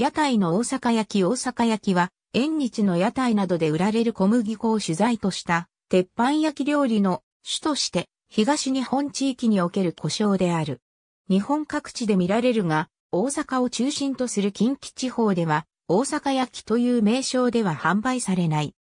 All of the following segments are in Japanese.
屋台の大阪焼き大阪焼きは、縁日の屋台などで売られる小麦粉を取材とした、鉄板焼き料理の主として、東日本地域における故障である。日本各地で見られるが、大阪を中心とする近畿地方では、大阪焼きという名称では販売されない。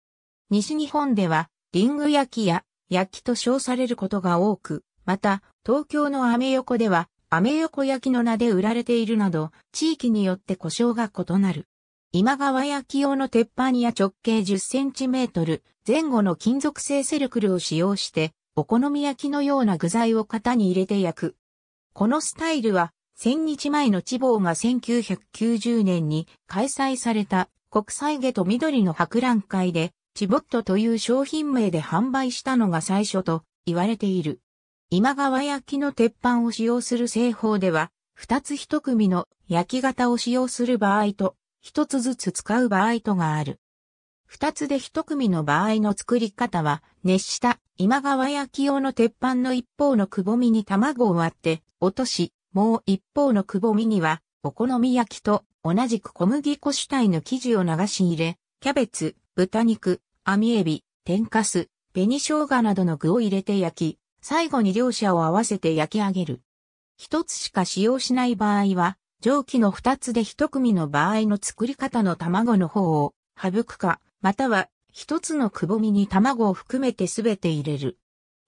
西日本では、リング焼きや焼きと称されることが多く、また、東京のアメ横では、アメ横焼きの名で売られているなど、地域によって故障が異なる。今川焼き用の鉄板や直径10センチメートル前後の金属製セルクルを使用して、お好み焼きのような具材を型に入れて焼く。このスタイルは、千日前の地方が1990年に開催された国際下と緑の博覧会で、チボットという商品名で販売したのが最初と言われている。今川焼きの鉄板を使用する製法では、二つ一組の焼き型を使用する場合と、一つずつ使う場合とがある。二つで一組の場合の作り方は、熱した今川焼き用の鉄板の一方のくぼみに卵を割って落とし、もう一方のくぼみには、お好み焼きと同じく小麦粉主体の生地を流し入れ、キャベツ、豚肉、網エビ、天かす、紅生姜などの具を入れて焼き、最後に両者を合わせて焼き上げる。一つしか使用しない場合は、蒸気の二つで一組の場合の作り方の卵の方を省くか、または一つのくぼみに卵を含めてすべて入れる。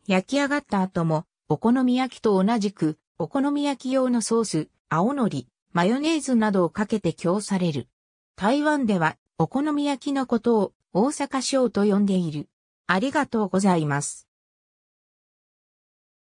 焼き上がった後も、お好み焼きと同じく、お好み焼き用のソース、青のり、マヨネーズなどをかけて供される。台湾では、お好み焼きのことを大阪省と呼んでいる。ありがとうございます。